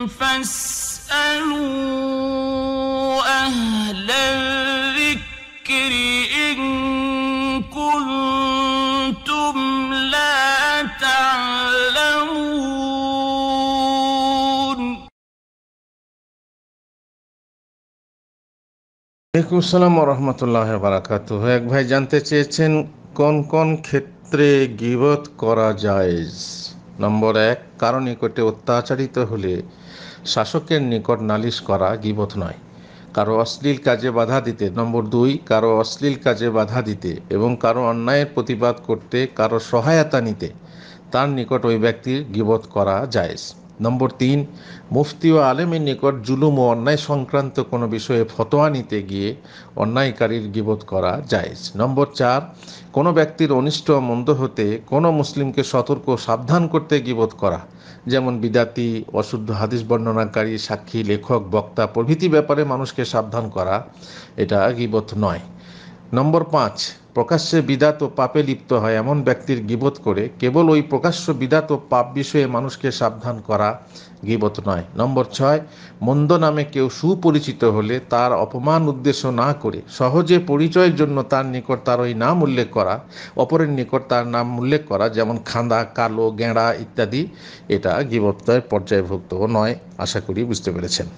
فاسألوا রহমতুল্লাহ বারাকাত এক ভাই জানতে চেয়েছেন কোন কোন ক্ষেত্রে গিবত করা যায় নম্বর এক কারো নিকটে অত্যাচারিত হলে শাসকের নিকট নালিশ করা গিবত নয় কারো অশ্লীল কাজে বাধা দিতে নম্বর দুই কারো অশ্লীল কাজে বাধা দিতে এবং কারো অন্যায়ের প্রতিবাদ করতে কারো সহায়তা নিতে তার নিকট ওই ব্যক্তির গিবত করা যায় নম্বর তিন মুফতি ও আলেমের নিকট জুলুম ও অন্যায় সংক্রান্ত কোনো বিষয়ে ফতোয়া নিতে গিয়ে অন্যায়কারীর গিবোধ করা যায় নম্বর চার কোনো ব্যক্তির অনিষ্ট মন্দ হতে কোনো মুসলিমকে সতর্ক সাবধান করতে গিবোধ করা যেমন বিদাতি অশুদ্ধ হাদিস বর্ণনাকারী সাক্ষী লেখক বক্তা প্রভৃতি ব্যাপারে মানুষকে সাবধান করা এটা গিবোধ নয় নম্বর পাঁচ প্রকাশ্যে বিদাত ও পাপে লিপ্ত হয় এমন ব্যক্তির গিবত করে কেবল ওই প্রকাশ্য বিদাত ও পাপ বিষয়ে মানুষকে সাবধান করা গিবত নয় নম্বর ছয় মন্দ নামে কেউ সুপরিচিত হলে তার অপমান উদ্দেশ্য না করে সহজে পরিচয়ের জন্য তার নিকট তার ওই নাম উল্লেখ করা অপরের নিকট তার নাম উল্লেখ করা যেমন খাঁদা কালো গেঁড়া ইত্যাদি এটা গিবত্তায় পর্যায়ভুক্ত নয় আশা করি বুঝতে পেরেছেন